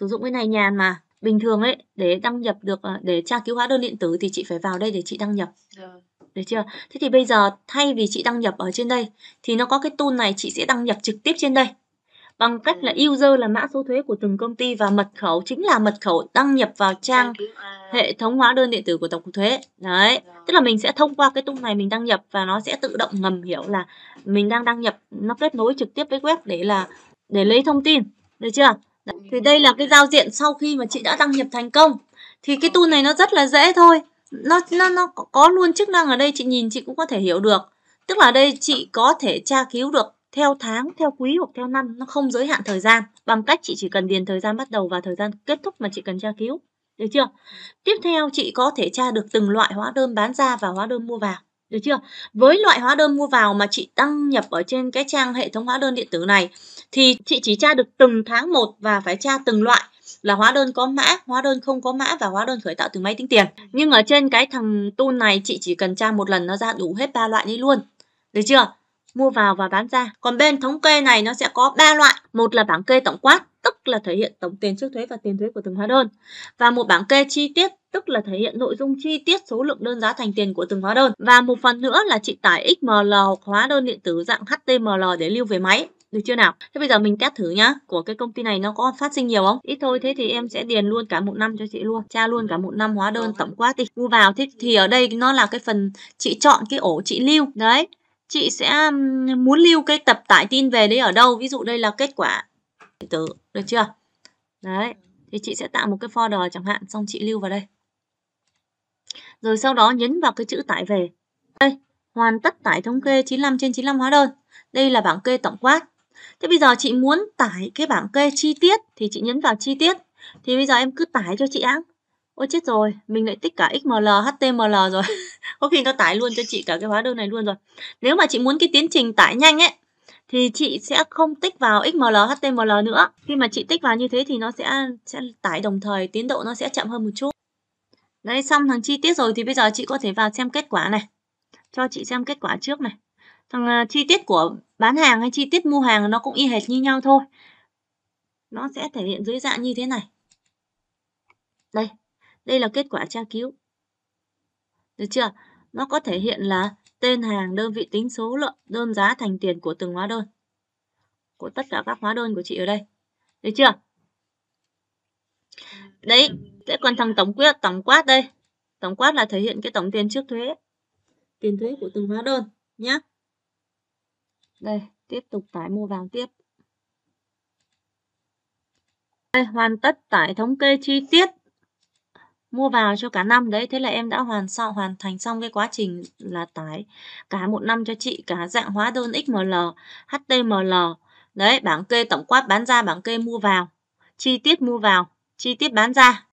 sử dụng cái này nhàn mà bình thường ấy để đăng nhập được ờ, để tra cứu hóa đơn điện tử thì chị phải vào đây để chị đăng nhập được. được chưa thế thì bây giờ thay vì chị đăng nhập ở trên đây thì nó có cái tool này chị sẽ đăng nhập trực tiếp trên đây bằng cách là ừ. user là mã số thuế của từng công ty và mật khẩu chính là mật khẩu đăng nhập vào trang à. hệ thống hóa đơn điện tử của tổng cục thuế đấy tức là mình sẽ thông qua cái tool này mình đăng nhập và nó sẽ tự động ngầm hiểu là mình đang đăng nhập nó kết nối trực tiếp với web để là để lấy thông tin được chưa thì đây là cái giao diện sau khi mà chị đã đăng nhập thành công. Thì cái tool này nó rất là dễ thôi. Nó nó nó có luôn chức năng ở đây chị nhìn chị cũng có thể hiểu được. Tức là đây chị có thể tra cứu được theo tháng, theo quý hoặc theo năm, nó không giới hạn thời gian. Bằng cách chị chỉ cần điền thời gian bắt đầu và thời gian kết thúc mà chị cần tra cứu. Được chưa? Tiếp theo chị có thể tra được từng loại hóa đơn bán ra và hóa đơn mua vào. Được chưa? Với loại hóa đơn mua vào mà chị đăng nhập ở trên cái trang hệ thống hóa đơn điện tử này thì chị chỉ tra được từng tháng một và phải tra từng loại là hóa đơn có mã, hóa đơn không có mã và hóa đơn khởi tạo từ máy tính tiền. Nhưng ở trên cái thằng tool này chị chỉ cần tra một lần nó ra đủ hết ba loại đi luôn. Được chưa? Mua vào và bán ra. Còn bên thống kê này nó sẽ có ba loại, một là bảng kê tổng quát, là thể hiện tổng tiền trước thuế và tiền thuế của từng hóa đơn. Và một bảng kê chi tiết tức là thể hiện nội dung chi tiết số lượng đơn giá thành tiền của từng hóa đơn. Và một phần nữa là chị tải XML hoặc hóa đơn điện tử dạng HTML để lưu về máy. Được chưa nào? Thế bây giờ mình test thử nhá. Của cái công ty này nó có phát sinh nhiều không? Ít thôi, thế thì em sẽ điền luôn cả một năm cho chị luôn. Tra luôn cả một năm hóa đơn tổng quát đi. Mua vào thì, thì ở đây nó là cái phần chị chọn cái ổ chị lưu. Đấy, chị sẽ muốn lưu cái tập tải tin về đấy ở đâu. Ví dụ đây là kết quả điện tử được chưa đấy thì chị sẽ tạo một cái folder chẳng hạn xong chị lưu vào đây rồi sau đó nhấn vào cái chữ tải về đây hoàn tất tải thống kê 95 trên 95 hóa đơn đây là bảng kê tổng quát thế bây giờ chị muốn tải cái bảng kê chi tiết thì chị nhấn vào chi tiết thì bây giờ em cứ tải cho chị áng Ôi chết rồi, mình lại tích cả XML, HTML rồi. Có khi nó tải luôn cho chị cả cái hóa đơn này luôn rồi. Nếu mà chị muốn cái tiến trình tải nhanh ấy, thì chị sẽ không tích vào XML HTML nữa. Khi mà chị tích vào như thế thì nó sẽ sẽ tải đồng thời, tiến độ nó sẽ chậm hơn một chút. Đây xong thằng chi tiết rồi thì bây giờ chị có thể vào xem kết quả này. Cho chị xem kết quả trước này. Thằng uh, chi tiết của bán hàng hay chi tiết mua hàng nó cũng y hệt như nhau thôi. Nó sẽ thể hiện dưới dạng như thế này. Đây, đây là kết quả tra cứu. Được chưa? Nó có thể hiện là tên hàng, đơn vị tính số lượng, đơn giá thành tiền của từng hóa đơn. Của tất cả các hóa đơn của chị ở đây. Được chưa? Đấy, thế còn thằng tổng quyết, tổng quát đây. Tổng quát là thể hiện cái tổng tiền trước thuế. Tiền thuế của từng hóa đơn nhé. Đây, tiếp tục tải mua vào tiếp. Đây, hoàn tất tải thống kê chi tiết mua vào cho cả năm đấy thế là em đã hoàn xong hoàn thành xong cái quá trình là tải cả một năm cho chị cả dạng hóa đơn XML HTML đấy bảng kê tổng quát bán ra bảng kê mua vào chi tiết mua vào chi tiết bán ra